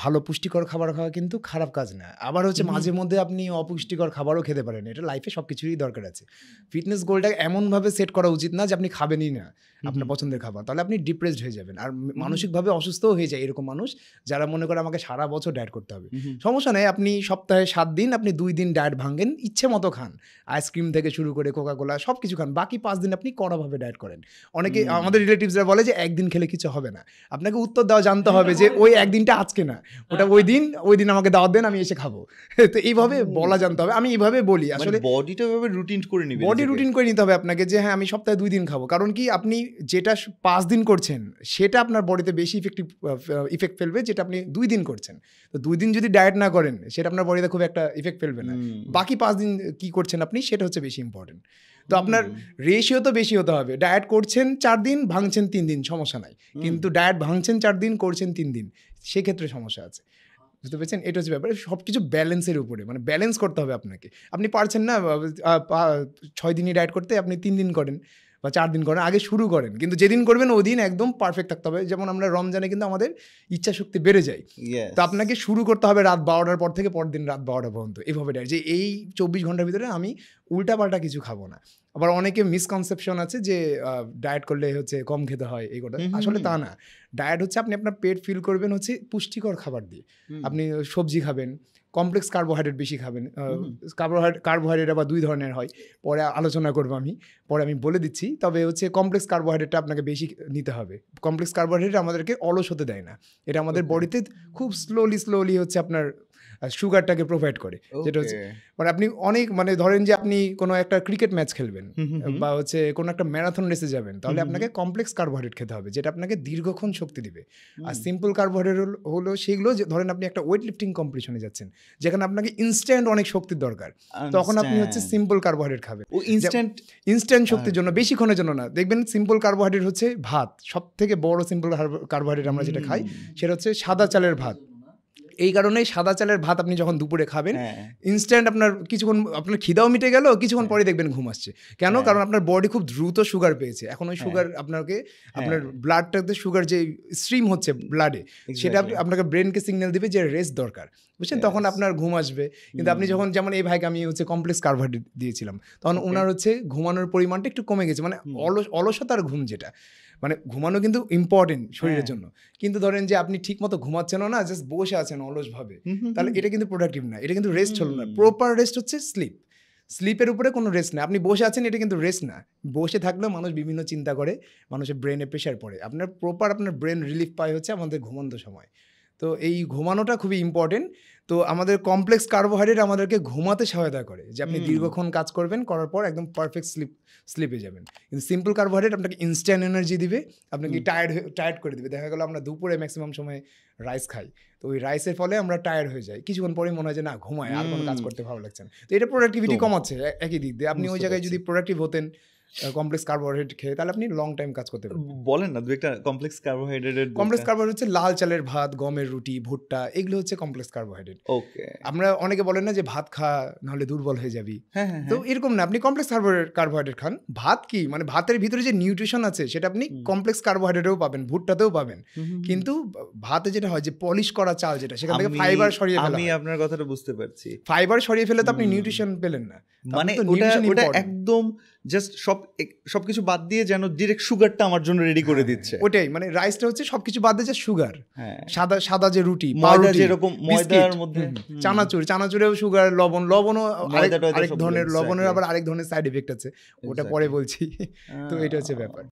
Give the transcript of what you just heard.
ভালো পুষ্টিকর খাবার খাওয়া কিন্তু খারাপ কাজ না আবার হচ্ছে মাঝে মধ্যে আপনি অপুষ্টিকর খাবারও খেতে পারেন এটা লাইফে সব কিছুরই দরকার আছে ফিটনেস গোলটা এমনভাবে সেট করা উচিত না যে আপনি খাবেনই না আপনার পছন্দের খাবার তাহলে আপনি ডিপ্রেসড হয়ে যাবেন আর মানসিকভাবে অসুস্থও হয়ে যায় এরকম মানুষ যারা মনে করে আমাকে সারা বছর ডায়েট করতে হবে সমস্যা নেই আপনি সপ্তাহে সাত দিন আপনি দুই দিন ডায়েট ভাঙেন ইচ্ছে মতো খান আইসক্রিম থেকে শুরু করে কোকাকোলা সব কিছু খান বাকি পাঁচ দিন আপনি কড়াভাবে ডায়েট করেন অনেকে আমাদের রিলেটিভসরা বলে যে একদিন খেলে কিছু হবে না আপনাকে উত্তর দেওয়া জানতে হবে যে ওই একদিনটা আজকে না ওটা ওই দিন ওই দিন আমাকে দাওয়াত দেন আমি এসে খাবো তো এইভাবে বলা জানতে হবে আমি এইভাবে বলি মানে আসলে বডিটা রুটিন করে নিবে বডি রুটিন করে নিতে হবে আপনাকে যে হ্যাঁ আমি সপ্তাহে দুই দিন খাবো কারণ কি আপনি যেটা পাঁচ দিন করছেন সেটা আপনার বডিতে বেশি ইফেক্টিভ ইফেক্ট ফেলবে যেটা আপনি দুই দিন করছেন তো দুই দিন যদি ডায়েট না করেন সেটা আপনার বডিতে খুব একটা ইফেক্ট ফেলবে না বাকি পাঁচ দিন কি করছেন আপনি সেটা হচ্ছে বেশি ইম্পর্টেন্ট তো আপনার রেশিও তো বেশি হতে হবে ডায়েট করছেন চার দিন ভাঙছেন তিন দিন সমস্যা নাই কিন্তু ডায়েট ভাঙছেন চার দিন করছেন তিন দিন সেক্ষেত্রে সমস্যা আছে বুঝতে পেরেছেন এটা হচ্ছে ব্যাপার সব কিছু ব্যালেন্সের উপরে মানে ব্যালেন্স করতে হবে আপনাকে আপনি পারছেন না ছয় দিনই ডায়েট করতে আপনি তিন দিন করেন বা চার দিন করেন আগে শুরু করেন কিন্তু যেদিন করবেন দিন একদম পারফেক্ট থাকতে হবে যেমন আমরা রমজানে কিন্তু আমাদের ইচ্ছা শক্তি বেড়ে যায় তো আপনাকে শুরু করতে হবে রাত বারোটার পর থেকে পরদিন রাত বারোটা পর্যন্ত এভাবে যে এই চব্বিশ ঘন্টার ভিতরে আমি উল্টাপাল্টা কিছু খাবো না আবার অনেকে মিসকনসেপশন আছে যে ডায়েট করলে হচ্ছে কম খেতে হয় এই কথা আসলে তা না ডায়েট হচ্ছে আপনি আপনার পেট ফিল করবেন হচ্ছে পুষ্টিকর খাবার দিয়ে আপনি সবজি খাবেন কমপ্লেক্স কার্বোহাইড্রেট বেশি খাবেন কার্বোহাইড্রেট কার্বোহাইড্রেট আবার দুই ধরনের হয় পরে আলোচনা করবো আমি পরে আমি বলে দিচ্ছি তবে হচ্ছে কমপ্লেক্স কার্বোহাইড্রেটটা আপনাকে বেশি নিতে হবে কমপ্লেক্স কার্বোহাইড্রেট আমাদেরকে অলস হতে দেয় না এটা আমাদের বডিতে খুব স্লোলি স্লোলি হচ্ছে আপনার সুগারটাকে প্রোভাইড করে যেটা হচ্ছে মানে আপনি অনেক মানে ধরেন যে আপনি কোনো একটা ক্রিকেট ম্যাচ খেলবেন বা হচ্ছে কোনো একটা ম্যারাথন রেসে যাবেন তাহলে আপনাকে কমপ্লেক্স কার্বোহাইড্রেট খেতে হবে যেটা আপনাকে দীর্ঘক্ষণ শক্তি দিবে আর সিম্পল কার্বোহাইড্রেট হলো সেগুলো ধরেন আপনি একটা ওয়েট লিফটিং কম্পিটিশনে যাচ্ছেন যেখানে আপনাকে ইনস্ট্যান্ট অনেক শক্তির দরকার তখন আপনি হচ্ছে সিম্পল কার্বোহাইড্রেট খাবেন ও ইনস্ট্যান্ট ইনস্ট্যান্ট শক্তির হ্যাঁ। জন্য বেশিক্ষণের জন্য না দেখবেন সিম্পল কার্বোহাইড্রেট হচ্ছে ভাত সব থেকে বড় সিম্পল কার্বোহাইড্রেট আমরা যেটা খাই সেটা হচ্ছে সাদা চালের ভাত এই কারণেই সাদা চালের ভাত আপনি যখন দুপুরে খাবেন ইনস্ট্যান্ট আপনার কিছুক্ষণ আপনার খিদাও মিটে গেল কিছুক্ষণ হ্যাঁ। পরে দেখবেন ঘুম আসছে কেন হ্যাঁ। কারণ আপনার বডি খুব দ্রুত সুগার পেয়েছে এখন ওই সুগার হ্যাঁ। আপনাকে আপনার ব্লাডটাতে সুগার যে স্ট্রিম হচ্ছে ব্লাডে সেটা আপনাকে ব্রেনকে সিগন্যাল দেবে যে রেস্ট দরকার বুঝছেন তখন আপনার ঘুম আসবে কিন্তু আপনি যখন যেমন এই ভাইকে আমি হচ্ছে কমপ্লেক্স কার্ভার দিয়েছিলাম তখন ওনার হচ্ছে ঘুমানোর পরিমাণটা একটু কমে গেছে মানে অলস অলসতার ঘুম যেটা মানে ঘুমানো কিন্তু ইম্পর্টেন্ট শরীরের হ্যাঁ। জন্য কিন্তু ধরেন যে আপনি ঠিক মতো ঘুমাচ্ছেন না জাস্ট বসে আছেন অলসভাবে তাহলে এটা কিন্তু প্রোডাক্টিভ না এটা কিন্তু রেস্ট হলো না প্রপার রেস্ট হচ্ছে স্লিপ স্লিপের উপরে কোনো রেস্ট নেই আপনি বসে আছেন এটা কিন্তু রেস্ট না বসে থাকলেও মানুষ বিভিন্ন চিন্তা করে মানুষের ব্রেনে প্রেশার পড়ে আপনার প্রপার আপনার ব্রেন রিলিফ পায় হচ্ছে আমাদের ঘুমন্ত সময় তো এই ঘুমানোটা খুবই ইম্পর্টেন্ট তো আমাদের কমপ্লেক্স কার্বোহাইড্রেট আমাদেরকে ঘুমাতে সহায়তা করে যে আপনি দীর্ঘক্ষণ কাজ করবেন করার পর একদম পারফেক্ট স্লিপ স্লিপে যাবেন কিন্তু সিম্পল কার্বোহাইড্রেট আপনাকে ইনস্ট্যান্ট এনার্জি দিবে আপনাকে টায়ার্ড টায়ার্ড করে দিবে দেখা গেলো আমরা দুপুরে ম্যাক্সিমাম সময় রাইস খাই তো ওই রাইসের ফলে আমরা টায়ার্ড হয়ে যাই কিছুক্ষণ পরে মনে হয় যে না ঘুমায় আর কোনো কাজ করতে ভালো লাগছে না তো এটা প্রোডাক্টিভিটি কমাচ্ছে একই দিক দিয়ে আপনি ওই জায়গায় যদি প্রোডাক্টিভ হতেন কমপ্লেক্স কার্বোহাইড্রেট খেয়ে তাহলে আপনি লং টাইম কাজ করতে পারবেন বলেন না দু একটা কমপ্লেক্স কার্বোহাইড্রেট কমপ্লেক্স কার্বোহাইড্রেট হচ্ছে লাল চালের ভাত গমের রুটি ভুট্টা এগুলো হচ্ছে কমপ্লেক্স কার্বোহাইড্রেট ওকে আমরা অনেকে বলেন না যে ভাত খা নাহলে দুর্বল হয়ে যাবি হ্যাঁ, হ্যাঁ, তো হ্যাঁ। এরকম না আপনি কমপ্লেক্স কার্বোহাইড্রেট খান ভাত কি মানে ভাতের ভিতরে যে নিউট্রিশন আছে সেটা আপনি কমপ্লেক্স কার্বোহাইড্রেটেও পাবেন ভুট্টাতেও পাবেন কিন্তু ভাতে যেটা হয় যে পলিশ করা চাল যেটা সেখান থেকে ফাইবার সরিয়ে ফেলা আমি আপনার কথাটা বুঝতে পারছি ফাইবার সরিয়ে ফেলে তো আপনি নিউট্রিশন পেলেন না মানে ওটা ওটা একদম জাস্ট সব সব কিছু বাদ দিয়ে যেন ডিরেক্ট সুগারটা আমার জন্য রেডি করে হ্যাঁ, দিচ্ছে ওটাই মানে রাইসটা হচ্ছে সব কিছু বাদ দিয়ে যা হ্যাঁ। সুগার সাদা সাদা যে রুটি ময়দা যেরকম ময়দার মধ্যে চানাচুর চানাচুরেও সুগার লবণ লবণও আরেক ধরনের লবণের হ্যাঁ। আবার আরেক ধরনের সাইড এফেক্ট আছে ওটা পরে বলছি তো এটা হচ্ছে ব্যাপার